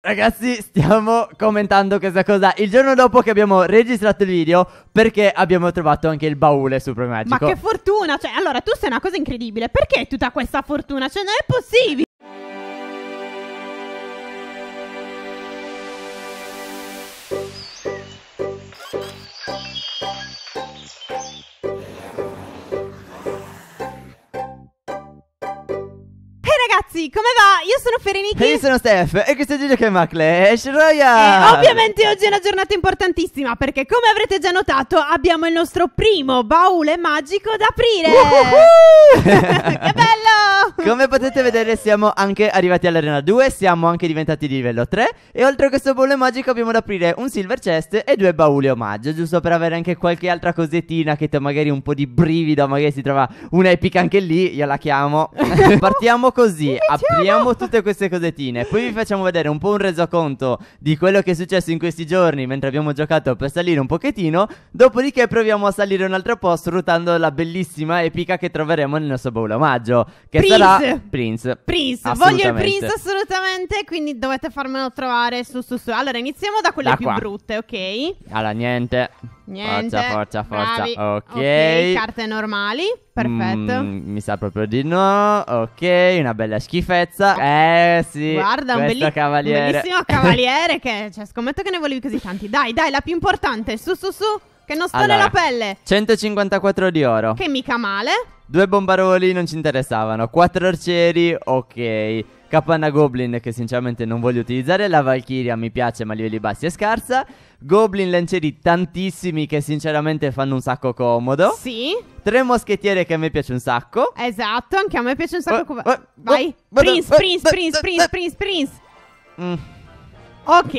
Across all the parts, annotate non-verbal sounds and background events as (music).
Ragazzi, stiamo commentando questa cosa il giorno dopo che abbiamo registrato il video perché abbiamo trovato anche il baule Super Magico. Ma che fortuna! Cioè, allora, tu sei una cosa incredibile. Perché tutta questa fortuna? Cioè, non è possibile! ragazzi, come va? Io sono Fereniki. E io sono Steph. E questo è Gigi che Clash Royale. E ovviamente oggi è una giornata importantissima perché, come avrete già notato, abbiamo il nostro primo baule magico da aprire. (laughs) che bello! Come potete vedere, siamo anche arrivati all'arena 2. Siamo anche diventati di livello 3. E oltre a questo baule magico, abbiamo da aprire un silver chest e due bauli omaggio. Giusto per avere anche qualche altra cosettina che ti magari un po' di brivido. Magari si trova una epica anche lì. Io la chiamo. (laughs) Partiamo così sì, apriamo tutte queste cosettine. Poi vi facciamo vedere un po' un resoconto di quello che è successo in questi giorni mentre abbiamo giocato per salire un pochettino. Dopodiché proviamo a salire un altro posto sfruttando la bellissima epica che troveremo nel nostro baule omaggio. Che Prince. sarà Prince. Prince, voglio il Prince assolutamente. Quindi dovete farmelo trovare su su su. Allora, iniziamo da quelle da più qua. brutte, ok? Allora, niente. Niente. Forza, forza, forza. Ok. Ok, carte normali. Perfetto. Mm, mi sa proprio di no. Ok, una bella schifezza. Oh. Eh, sì. Guarda, un, belli- cavaliere. un bellissimo cavaliere (laughs) che, cioè, scommetto che ne volevi così tanti. Dai, dai, la più importante. Su, su, su. Che non sto allora, nella pelle. 154 di oro. Che mica male. Due bombaroli non ci interessavano. Quattro arcieri, ok. Capanna Goblin che sinceramente non voglio utilizzare. La Valkyria mi piace ma a livelli bassi è scarsa. Goblin Lancieri tantissimi che sinceramente fanno un sacco comodo. Sì. Tre moschettiere che a me piace un sacco. Esatto, anche a me piace un sacco. Vai. Prince, Prince, Prince, Prince, Prince, Prince, Prince. Mm. Ok,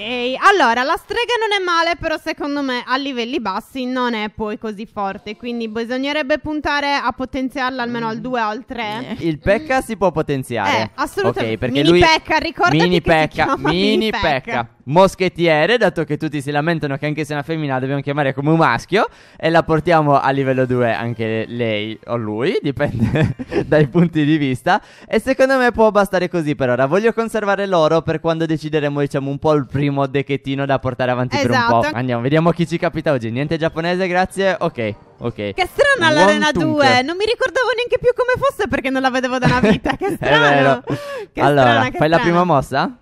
allora la strega non è male, però secondo me a livelli bassi non è poi così forte, quindi bisognerebbe puntare a potenziarla almeno al 2 mm. o al 3. Eh. Il pecca si può potenziare. Eh, assolutamente. Ok, perché mini lui pecca, ricordati mini pecca, mini pecca. pecca. Moschettiere, dato che tutti si lamentano che anche se è una femmina dobbiamo chiamare come un maschio e la portiamo a livello 2 anche lei o lui, dipende (laughs) dai punti di vista e secondo me può bastare così per ora. Voglio conservare l'oro per quando decideremo diciamo un po' il primo dechettino da portare avanti esatto. per un esatto. po'. Andiamo, vediamo chi ci capita oggi. Niente giapponese, grazie. Ok, ok. Che strana l'Arena 2. Non mi ricordavo neanche più come fosse perché non la vedevo da una vita. (laughs) Che strano. È vero. Che allora, strana, fai strana. la prima mossa?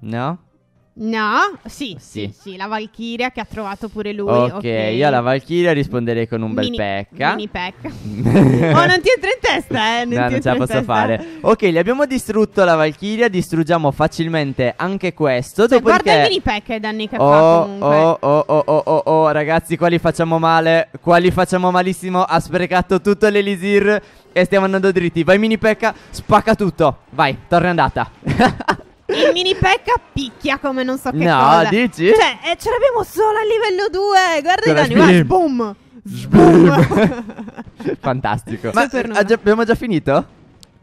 No? No, sì, sì, sì, la Valchiria che ha trovato pure lui. Ok, io alla Valchiria risponderei con un bel mini, pecca. Mini pecca. (laughs) oh, non ti entra in testa, eh? Non no, non ce la posso fare. Ok, li abbiamo distrutto la Valchiria, distruggiamo facilmente anche questo. Cioè, dopodiché... Guarda i mini pecca e danni che oh, fa comunque. Oh, oh, oh, oh, oh, oh, oh, ragazzi, qua li facciamo male, qua li facciamo malissimo. Ha sprecato tutto l'Elisir e stiamo andando dritti. Vai mini pecca, spacca tutto. Vai, torna andata. (laughs) il mini pecca picchia come non so che no, cosa. No, dici? Cioè, eh, ce l'abbiamo solo a livello 2. Guarda Con i danni, cioè, guarda, boom. Sbim. (laughs) Fantastico. Ma eh, già, abbiamo già finito?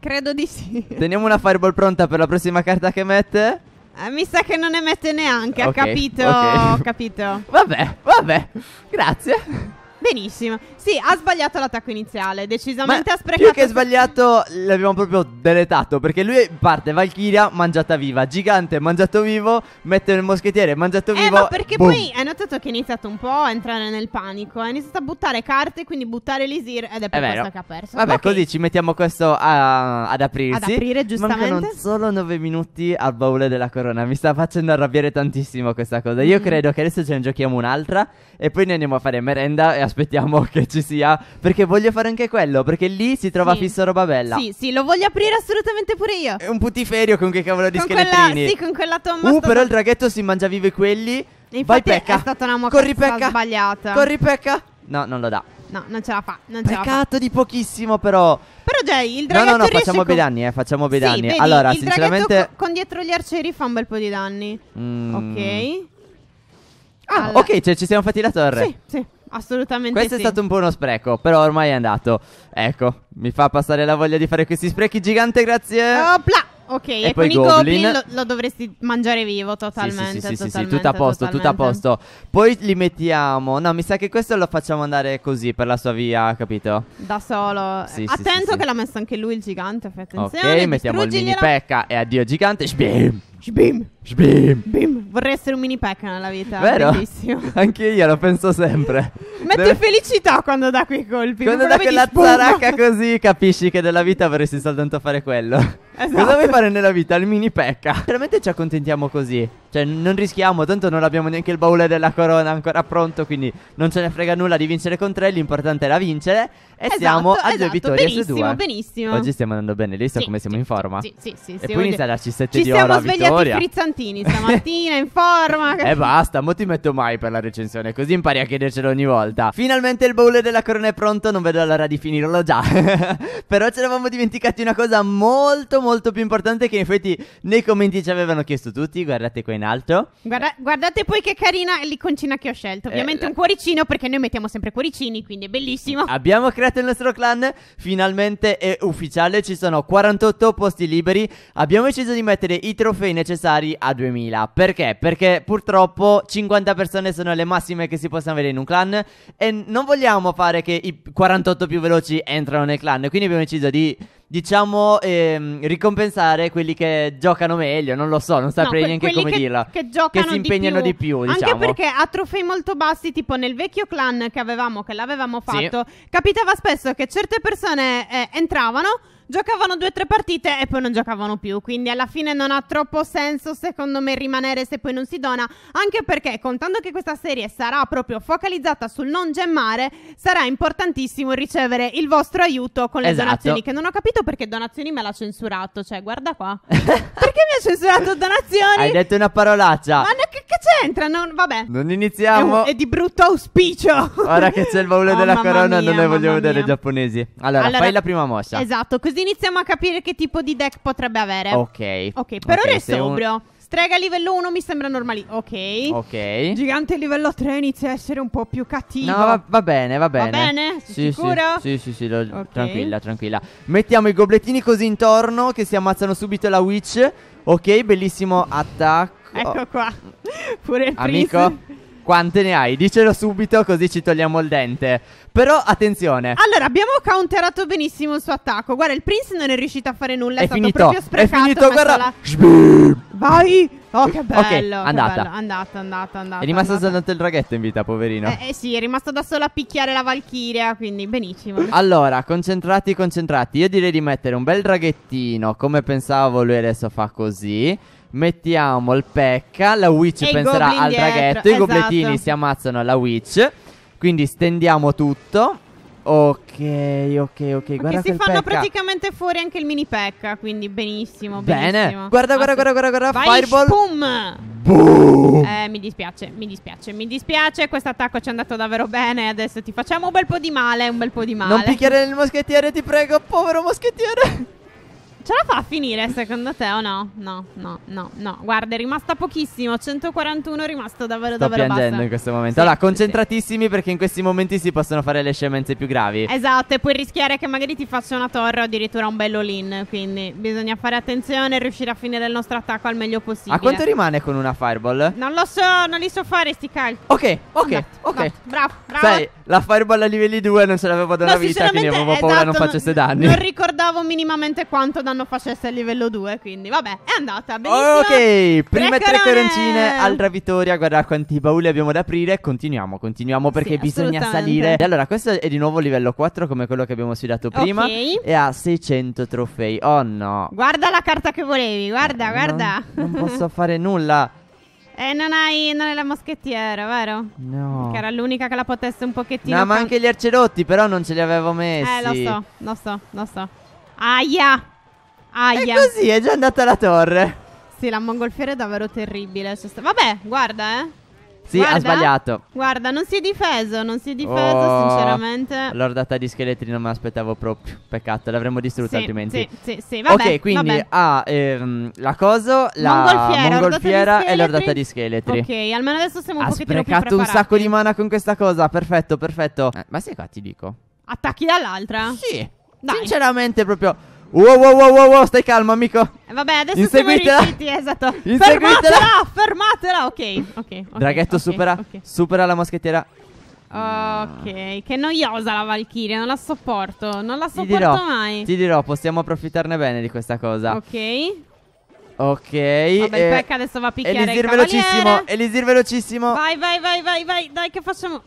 Credo di sì. Teniamo una fireball pronta per la prossima carta che mette. Eh, mi sa che non ne mette neanche, okay, ha capito, okay. ho capito. Vabbè, vabbè. Grazie benissimo. Sì, ha sbagliato l'attacco iniziale, decisamente ma ha sprecato. Più che sbagliato, l'abbiamo proprio deletato. Perché lui parte Valkyria mangiata viva, gigante mangiato vivo, mette nel moschettiere mangiato vivo. Eh, ma perché boom. poi hai notato che è iniziato un po' a entrare nel panico. Ha iniziato a buttare carte, quindi buttare l'Isir. Ed è per è questo che ha perso. Vabbè, okay. così ci mettiamo questo a, ad aprirsi. Ad aprire, giustamente. Mancano solo 9 minuti al baule della corona. Mi sta facendo arrabbiare tantissimo questa cosa. Io mm. credo che adesso ce ne giochiamo un'altra. E poi ne andiamo a fare merenda e aspettiamo aspettiamo (laughs) che ci sia, perché voglio fare anche quello, perché lì si trova sì. fissa roba bella. Sì, sì, lo voglio aprire assolutamente pure io. È un putiferio con che cavolo di con scheletrini. Quella, sì, con quella tomba. Uh, però il draghetto si mangia vive quelli. Infatti Vai Pecca. è stata una mossa sbagliata. Corri Pecca. No, non lo dà. No, non ce la fa. Non Peccato ce la fa. di pochissimo, però. Però, Jay, il draghetto. No, no, no, facciamo bei con... danni, eh. Facciamo bei sì, danni. Vedi, allora, il sinceramente. Co- con dietro gli arcieri fa un bel po' di danni. Mm. Ok. Ah, allora. ok, cioè ci siamo fatti la torre. Sì, sì. Assolutamente Questo sì. è stato un po' uno spreco, però ormai è andato. Ecco, mi fa passare la voglia di fare questi sprechi gigante, grazie. Opla! Oh, ok, e, e con i goblin lo, lo, dovresti mangiare vivo totalmente. Sì, sì, sì, sì, sì, sì. tutto a posto, totalmente. tutto a posto. Poi li mettiamo. No, mi sa che questo lo facciamo andare così per la sua via, capito? Da solo. Sì, Attento che l'ha messo anche lui il gigante, fai attenzione. Ok, mettiamo il mini pecca e addio gigante. Spim! Shbim. Shbim. Bim. Vorrei essere un mini pack nella vita. Vero? Bellissimo. (laughs) Anche io lo penso sempre. Metti Deve... felicità quando dà quei colpi. Quando dà quella zaracca (laughs) così, capisci che nella vita vorresti soltanto fare quello. Esatto. Cosa vuoi fare nella vita? Il mini pecca. Veramente ci accontentiamo così. Cioè, non rischiamo, tanto non abbiamo neanche il baule della corona ancora pronto, quindi non ce ne frega nulla di vincere con tre, l'importante era vincere. E esatto, siamo a esatto, due vittorie su due. Benissimo, benissimo. Oggi stiamo andando bene, lei sa sì, come siamo sì, in forma? Sì, sì, sì. E sì, poi inizia a darci sette di oro a Ci siamo svegliati frizzantini (laughs) stamattina, in forma. e basta, mo ti metto mai per la recensione, così impari a chiedercelo ogni volta. Finalmente il baule della corona è pronto, non vedo l'ora di finirlo già. (laughs) Però ci eravamo dimenticati una cosa molto molto più importante che in effetti nei commenti ci avevano chiesto tutti, guardate qua in alto. Guarda, guardate poi che carina l'iconcina che ho scelto. Eh, Ovviamente eh, un cuoricino perché noi mettiamo sempre cuoricini, quindi è bellissimo. Abbiamo creato il nostro clan, finalmente è ufficiale, ci sono 48 posti liberi. Abbiamo deciso di mettere i trofei necessari a 2000. Perché? Perché purtroppo 50 persone sono le massime che si possono avere in un clan e non vogliamo fare che i 48 più veloci entrano nel clan, quindi abbiamo deciso di diciamo, ehm, ricompensare quelli che giocano meglio. Non lo so, non saprei no, que- neanche come che, dirla. Che giocano Che si impegnano di più, di più diciamo. Anche perché a trofei molto bassi, tipo nel vecchio clan che avevamo, che l'avevamo fatto, sì. capitava spesso che certe persone eh, entravano giocavano due o tre partite e poi non giocavano più. Quindi alla fine non ha troppo senso, secondo me, rimanere se poi non si dona. Anche perché, contando che questa serie sarà proprio focalizzata sul non gemmare, sarà importantissimo ricevere il vostro aiuto con le esatto. donazioni. Che non ho capito perché donazioni me l'ha censurato. Cioè, guarda qua. (laughs) perché mi ha censurato donazioni? Hai detto una parolaccia. Ma ne c'entra? Non, vabbè. Non iniziamo. È, un, è di brutto auspicio. Ora che c'è il baule (laughs) oh, della corona, mia, non ne voglio vedere i giapponesi. Allora, allora, fai la prima mossa. Esatto, così iniziamo a capire che tipo di deck potrebbe avere. Ok. Ok, per okay, ora è sobrio. Un... Strega livello 1 mi sembra normale. Ok. Ok. Gigante livello 3 inizia a essere un po' più cattivo. No, va, va bene, va bene. Va bene? Sì, sicuro? Sì, sì, sì, sì lo, okay. tranquilla, tranquilla. Mettiamo i goblettini così intorno che si ammazzano subito la witch. Ok, bellissimo attacco. Ecco oh. qua. Pure il Amico. Prince. Quante ne hai? Dicelo subito così ci togliamo il dente. Però attenzione. Allora, abbiamo counterato benissimo il suo attacco. Guarda, il Prince non è riuscito a fare nulla, è, è stato finito. proprio sprecato. È finito, guarda. La... Vai! Oh, che bello! Okay, andata. Che bello. andata, andata, andata. È rimasto soltanto il draghetto in vita, poverino. Eh, eh, sì, è rimasto da solo a picchiare la Valchiria, quindi benissimo. Allora, concentrati, concentrati. Io direi di mettere un bel draghettino, come pensavo lui adesso fa così mettiamo il pecca, la witch e penserà al draghetto, dietro, i completini esatto. si ammazzano alla witch, quindi stendiamo tutto. Ok, ok, ok. Guarda si fanno pecca. praticamente fuori anche il mini pecca. Quindi benissimo. Bene. Benissimo. Guarda, guarda, guarda, guarda, guarda. Vai, Fireball. Boom. Boom. Eh, mi dispiace, mi dispiace, mi dispiace. Questo attacco ci è andato davvero bene. Adesso ti facciamo un bel po' di male. Un bel po' di male. Non picchiare il moschettiere, ti prego. Povero moschettiere. Ce la fa a finire secondo te o no? No, no, no, no. Guarda, è rimasta pochissimo. 141 è rimasto davvero, Sto davvero piangendo bassa. in questo momento. Sì, allora, concentratissimi sì. perché in questi momenti si possono fare le scemenze più gravi. Esatto, e puoi rischiare che magari ti faccia una torre o addirittura un bello lean. Quindi bisogna fare attenzione e riuscire a finire il nostro attacco al meglio possibile. A quanto rimane con una fireball? Non lo so, non li so fare sti calci. Ok, ok, Andato, ok. Andato. Bravo, bravo. Sei la fireball a livelli 2 non ce l'avevo da no, vita, quindi avevo esatto, paura non esatto, facesse danni. Non ricordavo minimamente quanto danno facesse a livello 2, quindi vabbè, è andata benissimo. Ok, prime tre, tre coroncine, altra vittoria, guarda quanti bauli abbiamo da aprire, continuiamo, continuiamo perché sì, bisogna salire. E allora, questo è di nuovo livello 4 come quello che abbiamo sfidato prima okay. e ha 600 trofei. Oh no. Guarda la carta che volevi, guarda, guarda. non, non posso fare nulla. E eh, non hai non è la moschettiera, vero? No. Che era l'unica che la potesse un pochettino. No, ma anche gli arcerotti, però non ce li avevo messi. Eh, lo so, lo so, lo so. Aia! Aia! E così è già andata la torre. Sì, la mongolfiera è davvero terribile. Vabbè, guarda, eh. Sì, guarda, ha sbagliato. Guarda, non si è difeso, non si è difeso, oh, sinceramente. L'ordata di scheletri non me l'aspettavo proprio. Peccato, l'avremmo distrutta sì, altrimenti. Sì, sì, sì, vabbè, Ok, quindi vabbè. ha ehm, la cosa, la mongolfiera, mongolfiera e l'ordata di scheletri. Ok, almeno adesso siamo un ha pochettino più preparati. Ha sprecato un sacco di mana con questa cosa, perfetto, perfetto. Eh, ma sei qua ti dico. Attacchi dall'altra? Sì. Dai. Sinceramente proprio Wow, wow, wow, wow, wow, stai calmo, amico. Eh, vabbè, adesso siamo riusciti, esatto. Fermatela, fermatela. Ok, ok. okay Draghetto okay, supera, okay. supera la moschettiera. Ok, che noiosa la Valkyria, non la sopporto, non la sopporto ti dirò, mai. Ti dirò, possiamo approfittarne bene di questa cosa. Ok. Ok. Vabbè, eh, Pecca adesso va a picchiare Elisir il velocissimo, Elisir velocissimo. Vai, vai, vai, vai, vai, dai che facciamo.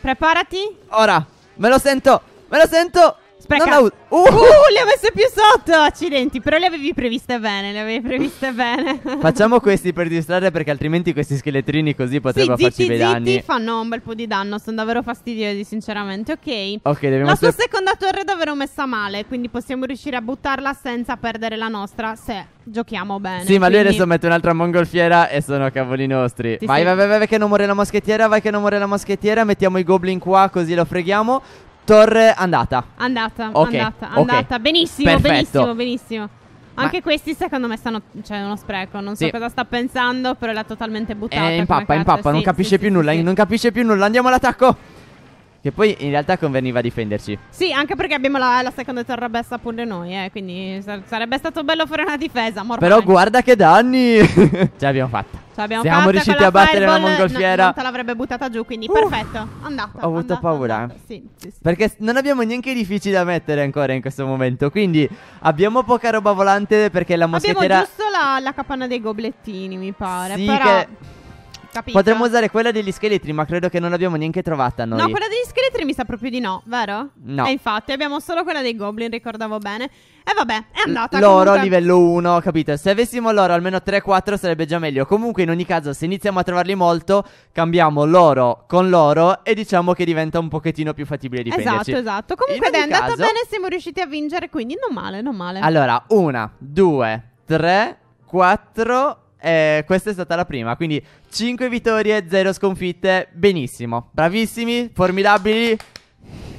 Preparati. Ora, me lo sento, me lo sento. Spreca. uh, uh, le ho messe più sotto. Accidenti, però le avevi previste bene. Le avevi previste bene. Facciamo questi per distrarre perché altrimenti questi scheletrini così potrebbero sì, farci zitti, dei danni. Sì, fanno un bel po' di danno. Sono davvero fastidiosi, sinceramente. Ok. Ok, dobbiamo La sua se... seconda torre è davvero messa male. Quindi possiamo riuscire a buttarla senza perdere la nostra. Se giochiamo bene. Sì, ma lui adesso mette un'altra mongolfiera e sono cavoli nostri. Sì, vai, sì. vai, vai, vai, che non muore la moschettiera. Vai, che non muore la moschettiera. Mettiamo i goblin qua, così lo freghiamo. Raptor andata. Andata, okay, andata, okay. andata. Benissimo, Perfetto. benissimo, benissimo. Anche Ma... questi secondo me stanno, cioè, uno spreco. Non so sì. cosa sta pensando, però l'ha totalmente eh, buttata. È in pappa, in pappa, sì, non capisce sì, più nulla. Eh, non capisce più nulla. Andiamo all'attacco. Che poi in realtà conveniva difenderci. Sì, anche perché abbiamo la, la seconda terrabessa pure noi, eh. Quindi sarebbe stato bello fare una difesa. Mormai. Però guarda che danni. Ce (laughs) l'abbiamo fatta. L'abbiamo esatto, Siamo riusciti a battere la mongolfiera. Non, non te l'avrebbe buttata giù, quindi uh, perfetto. Andata. Ho avuto andata, paura. Andata. Sì, sì, sì. Perché non abbiamo neanche edifici da mettere ancora in questo momento. Quindi abbiamo poca roba volante perché la moschettiera. Abbiamo giusto la, la capanna dei goblettini, mi pare. Sì, però... che Capito. Potremmo usare quella degli scheletri, ma credo che non l'abbiamo neanche trovata noi. No, quella degli scheletri mi sa proprio di no, vero? No. E infatti abbiamo solo quella dei goblin, ricordavo bene. E vabbè, è andata. L- l'oro comunque... livello 1, capito? Se avessimo l'oro almeno 3-4 sarebbe già meglio. Comunque, in ogni caso, se iniziamo a trovarli molto, cambiamo l'oro con l'oro e diciamo che diventa un pochettino più fattibile di Esatto, esatto. Comunque, è andata caso... bene, siamo riusciti a vincere, quindi non male, non male. Allora, una, due, tre, quattro... Eh, questa è stata la prima, quindi 5 vittorie, 0 sconfitte, benissimo. Bravissimi, formidabili.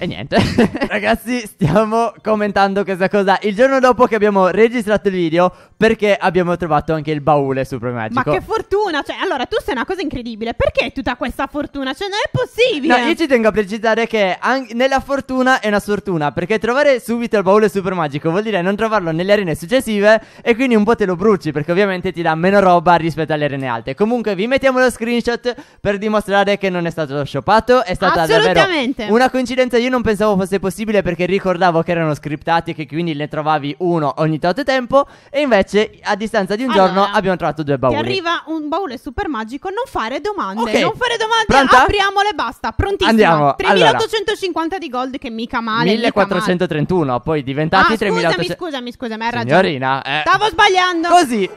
E niente, (laughs) ragazzi, stiamo commentando questa cosa il giorno dopo che abbiamo registrato il video perché abbiamo trovato anche il baule supermagico. Ma che fortuna! Cioè, allora, tu sei una cosa incredibile. Perché tutta questa fortuna? Cioè, non è possibile! No, io ci tengo a precisare che an- nella fortuna è una sfortuna perché trovare subito il baule supermagico vuol dire non trovarlo nelle arene successive e quindi un po' te lo bruci perché ovviamente ti dà meno roba rispetto alle arene alte. Comunque, vi mettiamo lo screenshot per dimostrare che non è stato shoppato. è stata davvero una coincidenza. Io io non pensavo fosse possibile perché ricordavo che erano scriptati e che quindi ne trovavi uno ogni tot tempo. E invece, a distanza di un allora, giorno, abbiamo trovato due bauli. Ti arriva un baule super magico. Non fare domande. Okay. Non fare domande. Pronta? Apriamole basta. Prontissimo. Andiamo. 3850 allora. di gold, che mica male. 1431. Mica male. Poi diventati ah, 3800. Scusami, scusami, scusami. Hai ragione. eh. Stavo sbagliando. Così. Uh!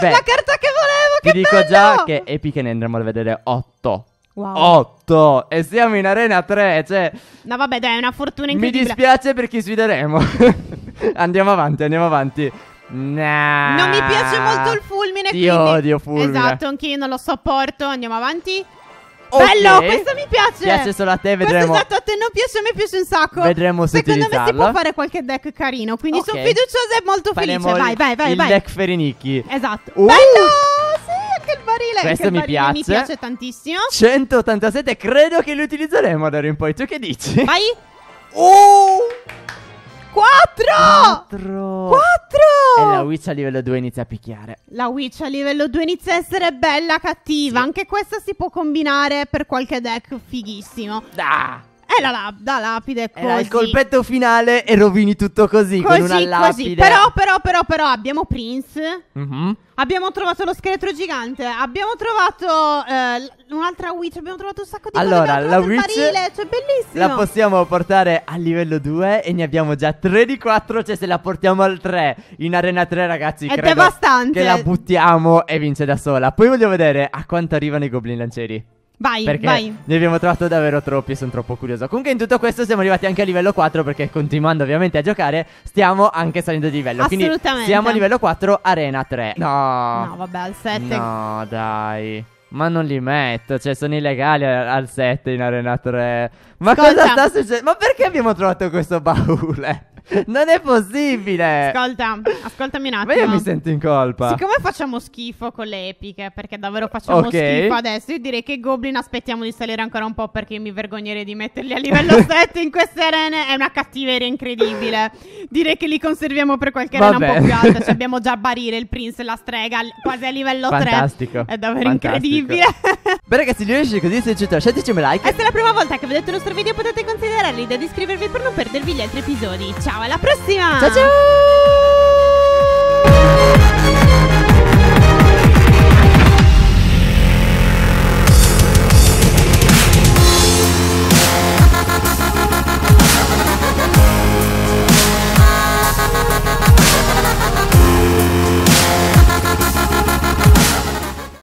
(laughs) Beh, la carta che volevo. Che ti bello. dico già che epiche ne andremo a vedere 8 Wow. 8 e siamo in arena 3. Cioè, no, vabbè, dai, è una fortuna incredibile. Mi dispiace per chi sfideremo. (laughs) andiamo avanti, andiamo avanti. Nah, non mi piace molto il fulmine. Ti quindi... odio fulmine. Esatto, anche io non lo sopporto. Andiamo avanti. Okay. Bello, questo mi piace. Piace solo a te, vedremo. Questo esatto, a te non piace, a me piace un sacco. Vedremo se Secondo me si può fare qualche deck carino, quindi okay. sono fiduciosa e molto Faremo felice. Vai, vai, vai, il vai. deck Ferinicchi. Esatto. Uh! Bello! anche il barile. Questo mi, barile, piace. mi piace tantissimo. 187, credo che li utilizzeremo da in poi. Tu che dici? Vai. Oh! 4! 4! 4! E la witch a livello 2 inizia a picchiare. La witch a livello 2 inizia a essere bella cattiva. Sì. Anche questa si può combinare per qualche deck fighissimo. Ah! È la, la, la lapide così. Era il colpetto finale e rovini tutto così, così con una lapide. Così. Però, però, però, però, abbiamo Prince. Mm-hmm. Abbiamo trovato lo scheletro gigante. Abbiamo trovato eh, un'altra witch. Abbiamo trovato un sacco di allora, cose. Allora, la witch. Barile, cioè, bellissimo. La possiamo portare al livello 2 e ne abbiamo già 3 di 4. Cioè, se la portiamo al 3 in arena 3, ragazzi, è credo Che la buttiamo e vince da sola. Poi voglio vedere a quanto arrivano i goblin lancieri. Vai, perché vai. ne abbiamo trovato davvero troppi e sono troppo curioso. Comunque in tutto questo siamo arrivati anche a livello 4 perché continuando ovviamente a giocare stiamo anche salendo di livello. Assolutamente. Quindi siamo a livello 4 Arena 3. No. No, vabbè, al 7. No, dai. Ma non li metto, cioè sono illegali al 7 in Arena 3. Ma Ascolta. cosa sta succedendo? Ma perché abbiamo trovato questo baule? Non è possibile. Ascolta, ascoltami un attimo. Ma io mi sento in colpa. Siccome facciamo schifo con le epiche, perché davvero facciamo Ok. schifo adesso, io direi che Goblin aspettiamo di salire ancora un po' perché io mi vergognerei di metterli a livello 7 (laughs) in queste arene. È una cattiveria incredibile. Direi che li conserviamo per qualche arena Vabbè. un po' più alta. Ci cioè abbiamo già Barile, il Prince e la strega quasi a livello 3. Fantastico. È davvero fantastico. incredibile. (laughs) Beh, ragazzi, gli riesci così se ci lasciateci un like. E se è la prima volta che vedete il nostro video potete considerare l'idea di iscrivervi per non perdervi gli altri episodi. Ciao! Ciao, alla prossima! Ciao ciao!